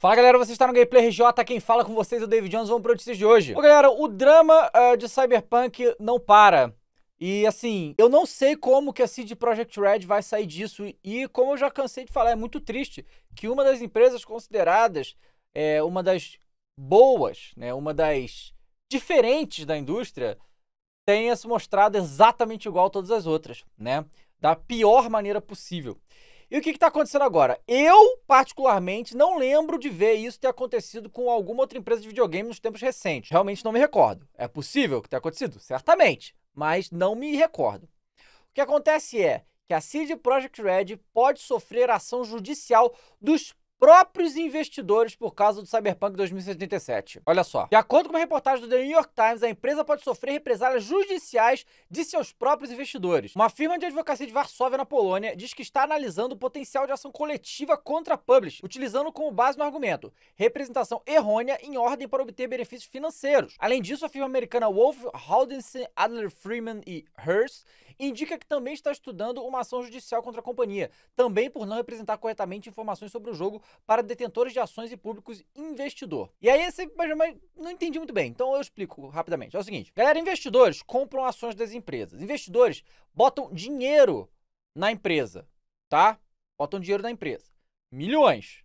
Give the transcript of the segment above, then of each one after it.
Fala galera, você está no Gameplay RJ, quem fala com vocês é o David Jones, vamos para o notícias de hoje. Bom galera, o drama uh, de Cyberpunk não para. E assim, eu não sei como que a CD Projekt Red vai sair disso e como eu já cansei de falar, é muito triste que uma das empresas consideradas é, uma das boas, né, uma das diferentes da indústria tenha se mostrado exatamente igual a todas as outras, né? Da pior maneira possível. E o que está acontecendo agora? Eu, particularmente, não lembro de ver isso ter acontecido com alguma outra empresa de videogame nos tempos recentes. Realmente não me recordo. É possível que tenha acontecido? Certamente, mas não me recordo. O que acontece é que a CD Projekt Red pode sofrer ação judicial dos próprios investidores por causa do Cyberpunk 2077. Olha só. De acordo com uma reportagem do The New York Times, a empresa pode sofrer represálias judiciais de seus próprios investidores. Uma firma de advocacia de Varsóvia, na Polônia, diz que está analisando o potencial de ação coletiva contra a Publish, utilizando como base no argumento representação errônea em ordem para obter benefícios financeiros. Além disso, a firma americana Wolf, Haldensen, Adler Freeman e Hearst indica que também está estudando uma ação judicial contra a companhia, também por não representar corretamente informações sobre o jogo para detentores de ações e públicos investidor. E aí, esse, mas, mas não entendi muito bem, então eu explico rapidamente. É o seguinte, galera, investidores compram ações das empresas. Investidores botam dinheiro na empresa, tá? Botam dinheiro na empresa. Milhões.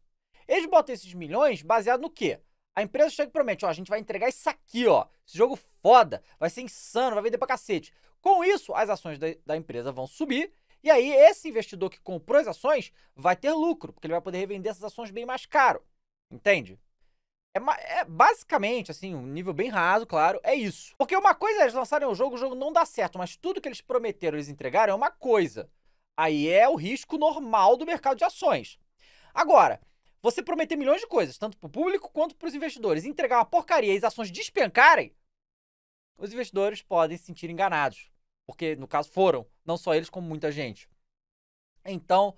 Eles botam esses milhões baseado no quê? A empresa chega e promete, ó, a gente vai entregar isso aqui, ó. Esse jogo foda, vai ser insano, vai vender pra cacete. Com isso, as ações da, da empresa vão subir e aí, esse investidor que comprou as ações vai ter lucro, porque ele vai poder revender essas ações bem mais caro. Entende? É, é, basicamente, assim, um nível bem raso, claro, é isso. Porque uma coisa é eles lançarem o jogo, o jogo não dá certo, mas tudo que eles prometeram, eles entregaram é uma coisa. Aí é o risco normal do mercado de ações. Agora, você prometer milhões de coisas, tanto para o público quanto para os investidores, entregar uma porcaria e as ações despencarem, os investidores podem se sentir enganados. Porque, no caso, foram. Não só eles, como muita gente. Então,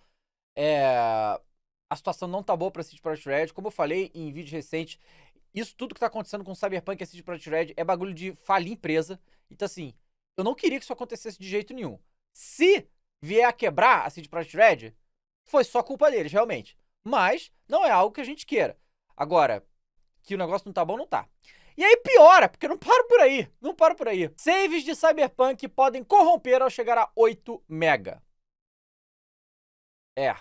é, a situação não tá boa para CD Projekt Red. Como eu falei em vídeos recentes, isso tudo que tá acontecendo com o Cyberpunk e a CD Red é bagulho de falir empresa. Então, assim, eu não queria que isso acontecesse de jeito nenhum. Se vier a quebrar a CD Projekt Red, foi só culpa deles, realmente. Mas não é algo que a gente queira. Agora, que o negócio não tá bom, não tá. E aí piora, porque não paro por aí, não paro por aí. Saves de Cyberpunk podem corromper ao chegar a 8 mega. É.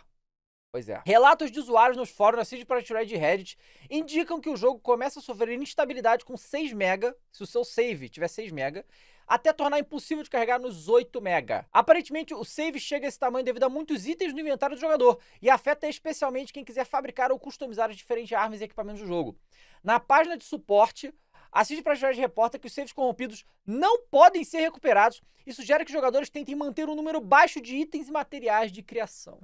Pois é. Relatos de usuários nos fóruns da para Projekt Red Reddit indicam que o jogo começa a sofrer instabilidade com 6 mega, se o seu save tiver 6 mega, até tornar impossível de carregar nos 8 mega. Aparentemente, o save chega a esse tamanho devido a muitos itens no inventário do jogador e afeta especialmente quem quiser fabricar ou customizar as diferentes armas e equipamentos do jogo. Na página de suporte, Assiste para Jorge Repórter que os saves corrompidos não podem ser recuperados e sugere que os jogadores tentem manter um número baixo de itens e materiais de criação.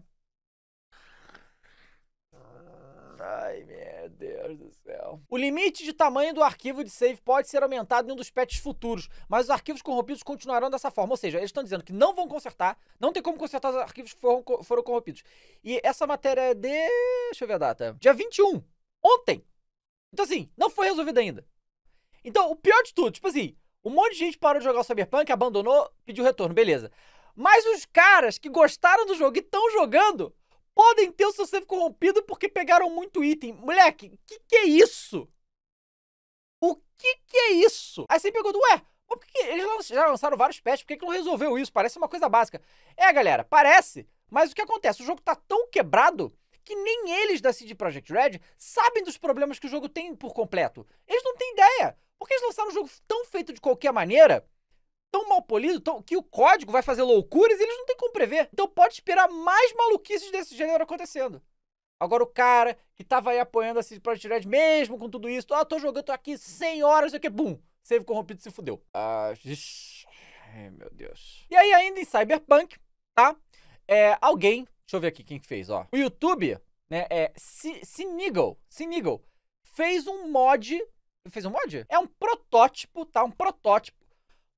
Ai, meu Deus do céu. O limite de tamanho do arquivo de save pode ser aumentado em um dos patches futuros, mas os arquivos corrompidos continuarão dessa forma. Ou seja, eles estão dizendo que não vão consertar, não tem como consertar os arquivos que foram, foram corrompidos. E essa matéria é de. Deixa eu ver a data. Dia 21. Ontem. Então, assim, não foi resolvida ainda. Então, o pior de tudo, tipo assim, um monte de gente parou de jogar o Cyberpunk, abandonou, pediu retorno, beleza. Mas os caras que gostaram do jogo e estão jogando podem ter o seu save corrompido porque pegaram muito item. Moleque, o que, que é isso? O que, que é isso? Aí você pergunta, ué, mas por que eles já lançaram vários patches, por que, que não resolveu isso? Parece uma coisa básica. É, galera, parece, mas o que acontece? O jogo tá tão quebrado que nem eles da CD Projekt Red sabem dos problemas que o jogo tem por completo. Eles não têm ideia. Porque eles lançaram um jogo tão feito de qualquer maneira, tão mal polido, tão, que o código vai fazer loucuras e eles não têm como prever. Então pode esperar mais maluquices desse gênero acontecendo. Agora o cara que tava aí apoiando a CD Projekt Red, mesmo com tudo isso, ah, tô jogando, tô aqui 100 horas, sei o que, bum, save corrompido se fudeu. Ah, ai, meu Deus. E aí ainda em Cyberpunk, tá? É, alguém, deixa eu ver aqui quem que fez, ó. O YouTube, né, é Sineagle, Sineagle, fez um mod fez um mod? É um protótipo, tá? Um protótipo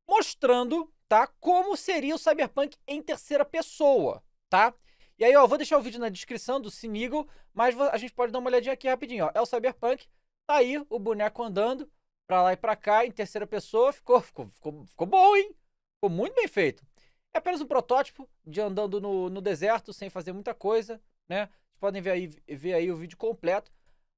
mostrando, tá? Como seria o Cyberpunk em terceira pessoa, tá? E aí, ó, vou deixar o vídeo na descrição do Sinigo, mas a gente pode dar uma olhadinha aqui rapidinho, ó. É o Cyberpunk, tá aí o boneco andando pra lá e pra cá em terceira pessoa. Ficou, ficou, ficou, ficou bom, hein? Ficou muito bem feito. É apenas um protótipo de andando no, no deserto sem fazer muita coisa, né? Vocês podem ver aí, ver aí o vídeo completo.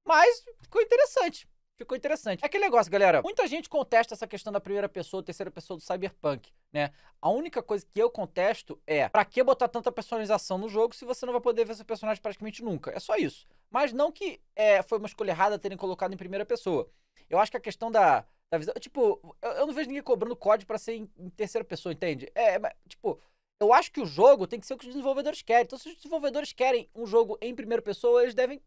Mas ficou interessante. Ficou interessante. É aquele negócio, galera. Muita gente contesta essa questão da primeira pessoa, terceira pessoa do Cyberpunk, né? A única coisa que eu contesto é: para que botar tanta personalização no jogo se você não vai poder ver seu personagem praticamente nunca? É só isso. Mas não que é, foi uma escolha errada terem colocado em primeira pessoa. Eu acho que a questão da, da visão. Tipo, eu, eu não vejo ninguém cobrando código para ser em, em, terceira pessoa, entende? É, mas, tipo. Eu acho que o jogo tem que ser o que os desenvolvedores querem. Então, se os desenvolvedores querem um jogo em primeira pessoa, eles devem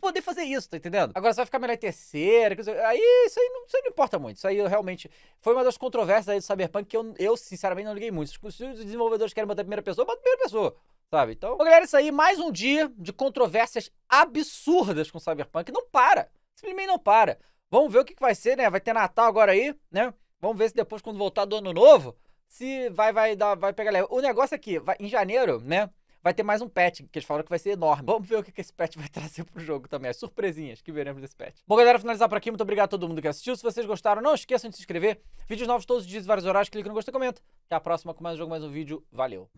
poder fazer isso, tá entendendo? Agora, você vai ficar melhor em terceira, aí isso aí, não, isso aí não importa muito. Isso aí eu realmente. Foi uma das controvérsias aí do Cyberpunk que eu, eu sinceramente, não liguei muito. Se os desenvolvedores querem botar a primeira pessoa, bota a primeira pessoa. Sabe? Então, galera, isso aí, mais um dia de controvérsias absurdas com Cyberpunk. Não para. Simplesmente não para. Vamos ver o que, que vai ser, né? Vai ter Natal agora aí, né? Vamos ver se depois, quando voltar do ano novo, se vai, vai, dar, vai pegar leve. O negócio é que em janeiro, né? Vai ter mais um patch, que eles falaram que vai ser enorme. Vamos ver o que, que esse patch vai trazer pro jogo também, as surpresinhas que veremos desse patch. Bom, galera, finalizar por aqui. Muito obrigado a todo mundo que assistiu. Se vocês gostaram, não esqueçam de se inscrever. Vídeos novos todos os dias, vários horários. Clica no gostei e comenta. Até a próxima com mais um jogo, mais um vídeo. Valeu!